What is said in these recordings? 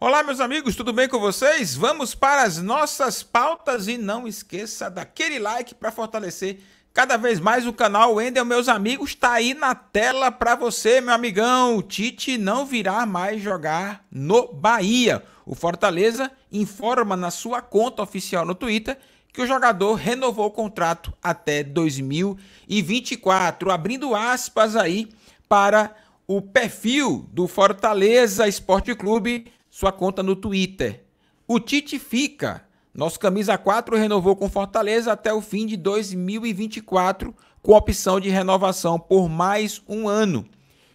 Olá, meus amigos, tudo bem com vocês? Vamos para as nossas pautas e não esqueça daquele like para fortalecer cada vez mais o canal. Wendel, meus amigos, está aí na tela para você, meu amigão. O Tite não virá mais jogar no Bahia. O Fortaleza informa na sua conta oficial no Twitter que o jogador renovou o contrato até 2024, abrindo aspas aí para o perfil do Fortaleza Esporte Clube sua conta no Twitter. O Tite fica. Nosso camisa 4 renovou com Fortaleza até o fim de 2024, com opção de renovação por mais um ano.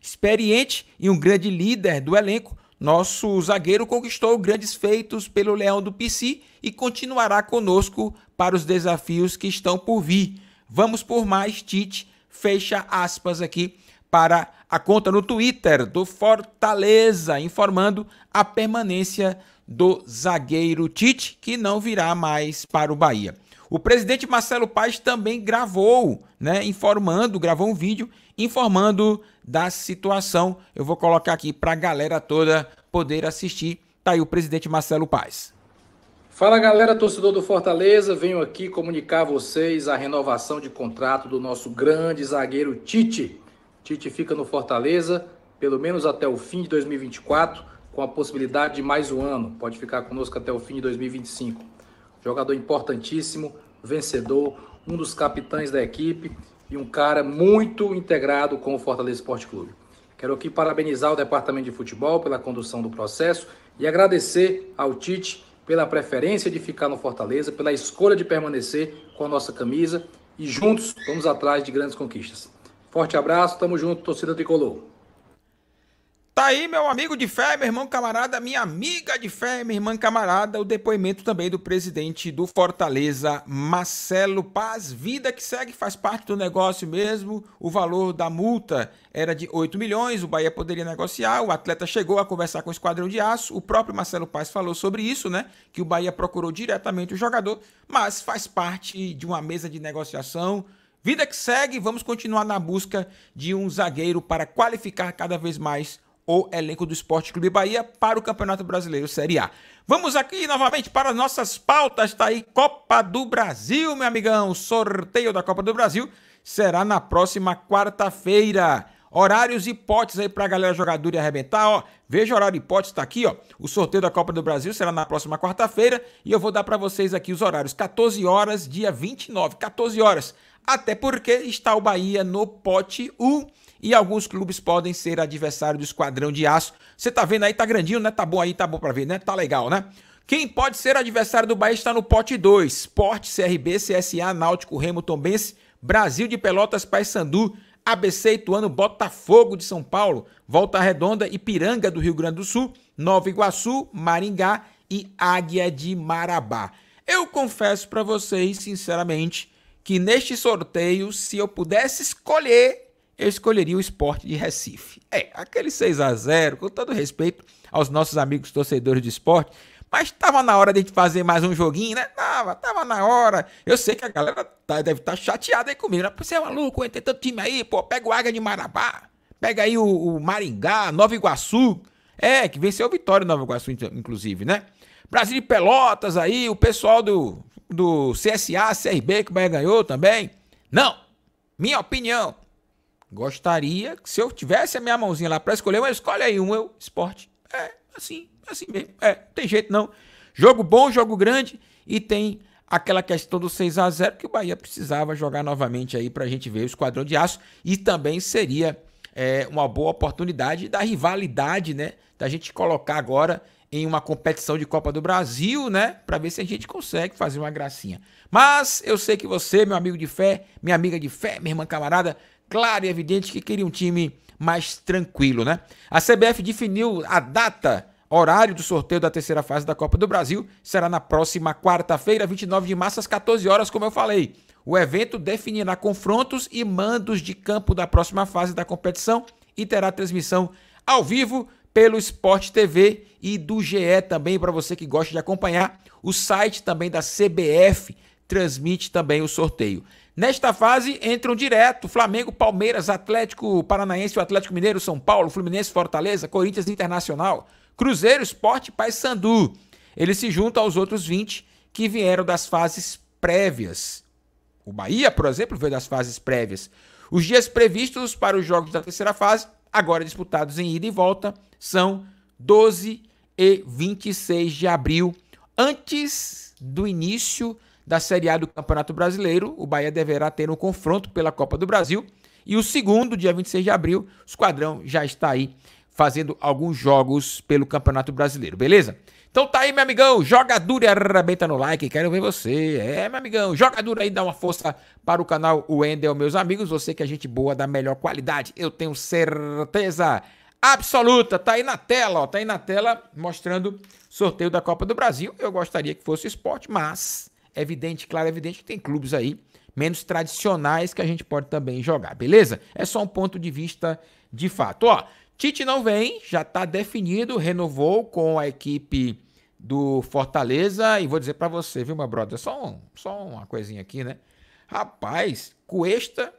Experiente e um grande líder do elenco, nosso zagueiro conquistou grandes feitos pelo Leão do PC e continuará conosco para os desafios que estão por vir. Vamos por mais, Tite. Fecha aspas aqui para a conta no Twitter do Fortaleza, informando a permanência do zagueiro Tite, que não virá mais para o Bahia. O presidente Marcelo Paes também gravou, né, informando, gravou um vídeo informando da situação. Eu vou colocar aqui para a galera toda poder assistir. Tá aí o presidente Marcelo Paes. Fala galera, torcedor do Fortaleza, venho aqui comunicar a vocês a renovação de contrato do nosso grande zagueiro Tite. Tite fica no Fortaleza, pelo menos até o fim de 2024, com a possibilidade de mais um ano. Pode ficar conosco até o fim de 2025. Jogador importantíssimo, vencedor, um dos capitães da equipe e um cara muito integrado com o Fortaleza Esporte Clube. Quero aqui parabenizar o Departamento de Futebol pela condução do processo e agradecer ao Tite pela preferência de ficar no Fortaleza, pela escolha de permanecer com a nossa camisa e juntos vamos atrás de grandes conquistas. Forte abraço, tamo junto, torcida tricolor. Tá aí, meu amigo de fé, meu irmão camarada, minha amiga de fé, minha irmã camarada, o depoimento também do presidente do Fortaleza, Marcelo Paz. Vida que segue, faz parte do negócio mesmo. O valor da multa era de 8 milhões, o Bahia poderia negociar. O atleta chegou a conversar com o Esquadrão de Aço. O próprio Marcelo Paz falou sobre isso, né? Que o Bahia procurou diretamente o jogador, mas faz parte de uma mesa de negociação Vida que segue, vamos continuar na busca de um zagueiro para qualificar cada vez mais o elenco do Esporte Clube Bahia para o Campeonato Brasileiro Série A. Vamos aqui novamente para nossas pautas, tá aí Copa do Brasil, meu amigão. O sorteio da Copa do Brasil será na próxima quarta-feira. Horários e potes aí para a galera jogadora e arrebentar, ó. Veja o horário e potes, tá aqui, ó. O sorteio da Copa do Brasil será na próxima quarta-feira e eu vou dar para vocês aqui os horários. 14 horas, dia 29, 14 horas até porque está o Bahia no pote 1 e alguns clubes podem ser adversário do Esquadrão de Aço. Você tá vendo aí, tá grandinho, né? Tá bom aí, tá bom para ver, né? Tá legal, né? Quem pode ser adversário do Bahia está no pote 2. Sport, CRB, CSA, Náutico, Remo, Tombense, Brasil de Pelotas, Paysandu, ABC, Ituano, Botafogo de São Paulo, Volta Redonda, Ipiranga do Rio Grande do Sul, Nova Iguaçu, Maringá e Águia de Marabá. Eu confesso para vocês, sinceramente, que neste sorteio, se eu pudesse escolher, eu escolheria o esporte de Recife. É, aquele 6 a 0 com todo respeito aos nossos amigos torcedores de esporte, mas estava na hora de gente fazer mais um joguinho, né? Tava, tava na hora. Eu sei que a galera tá, deve estar tá chateada aí comigo, né? Você é maluco, tem tanto time aí, pô, pega o Águia de Marabá, pega aí o, o Maringá, Nova Iguaçu. É, que venceu o Vitória Nova Iguaçu, inclusive, né? Brasil de Pelotas aí, o pessoal do do CSA, CRB que o Bahia ganhou também? Não. Minha opinião. Gostaria que se eu tivesse a minha mãozinha lá para escolher, mas escolhe aí um, eu, esporte. É, assim, assim mesmo. É, não tem jeito não. Jogo bom, jogo grande e tem aquela questão do 6 a 0 que o Bahia precisava jogar novamente aí para a gente ver o Esquadrão de Aço e também seria é, uma boa oportunidade da rivalidade, né? Da gente colocar agora em uma competição de Copa do Brasil, né? Para ver se a gente consegue fazer uma gracinha. Mas eu sei que você, meu amigo de fé, minha amiga de fé, minha irmã camarada, claro e evidente que queria um time mais tranquilo, né? A CBF definiu a data, horário do sorteio da terceira fase da Copa do Brasil, será na próxima quarta-feira, 29 de março, às 14 horas, como eu falei. O evento definirá confrontos e mandos de campo da próxima fase da competição e terá transmissão ao vivo pelo Esporte TV e do GE também, para você que gosta de acompanhar. O site também da CBF transmite também o sorteio. Nesta fase entram direto Flamengo, Palmeiras, Atlético Paranaense, Atlético Mineiro, São Paulo, Fluminense, Fortaleza, Corinthians Internacional, Cruzeiro, Esporte, Paysandu. Ele se junta aos outros 20 que vieram das fases prévias. O Bahia, por exemplo, veio das fases prévias. Os dias previstos para os jogos da terceira fase agora disputados em ida e volta, são 12 e 26 de abril. Antes do início da Série A do Campeonato Brasileiro, o Bahia deverá ter um confronto pela Copa do Brasil. E o segundo, dia 26 de abril, o esquadrão já está aí fazendo alguns jogos pelo Campeonato Brasileiro, beleza? Então tá aí, meu amigão, joga duro e arrebenta no like, quero ver você. É, meu amigão, joga duro aí, dá uma força para o canal Wendel, meus amigos. Você que é gente boa, da melhor qualidade, eu tenho certeza absoluta. Tá aí na tela, ó, tá aí na tela mostrando sorteio da Copa do Brasil. Eu gostaria que fosse esporte, mas é evidente, claro, é evidente que tem clubes aí menos tradicionais que a gente pode também jogar, beleza? É só um ponto de vista de fato. Ó, Tite não vem, já está definido, renovou com a equipe do Fortaleza. E vou dizer para você, viu, meu brother? Só, um, só uma coisinha aqui, né? Rapaz, Cuesta,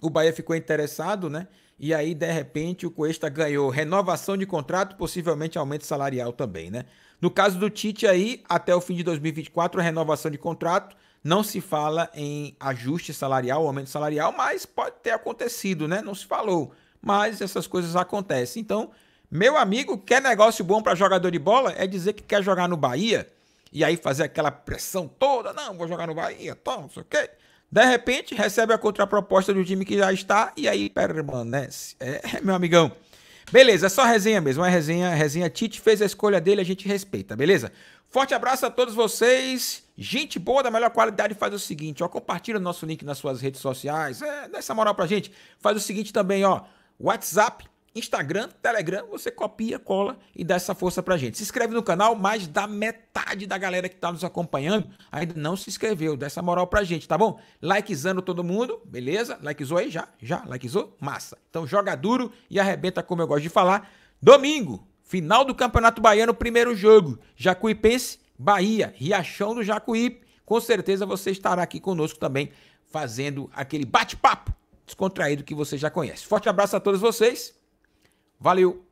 o Bahia ficou interessado, né? E aí, de repente, o Cuesta ganhou renovação de contrato, possivelmente aumento salarial também, né? No caso do Tite aí, até o fim de 2024, renovação de contrato. Não se fala em ajuste salarial, aumento salarial, mas pode ter acontecido, né? Não se falou mas essas coisas acontecem. Então, meu amigo, quer negócio bom para jogador de bola é dizer que quer jogar no Bahia e aí fazer aquela pressão toda, não, vou jogar no Bahia, toma, não sei o quê. De repente, recebe a contraproposta do time que já está e aí permanece. É, meu amigão. Beleza, é só resenha mesmo, é resenha, resenha. Tite fez a escolha dele, a gente respeita, beleza? Forte abraço a todos vocês. Gente boa da melhor qualidade faz o seguinte, ó, compartilha o nosso link nas suas redes sociais, é, dá essa moral pra gente. Faz o seguinte também, ó, WhatsApp, Instagram, Telegram, você copia, cola e dá essa força pra gente. Se inscreve no canal, mais da metade da galera que tá nos acompanhando ainda não se inscreveu. Dá essa moral pra gente, tá bom? Likezando todo mundo, beleza? Likezou aí já? Já? Likezou? Massa. Então joga duro e arrebenta, como eu gosto de falar. Domingo, final do Campeonato Baiano, primeiro jogo. Jacuipense, Bahia, Riachão do Jacuípe. Com certeza você estará aqui conosco também, fazendo aquele bate-papo descontraído que você já conhece. Forte abraço a todos vocês. Valeu!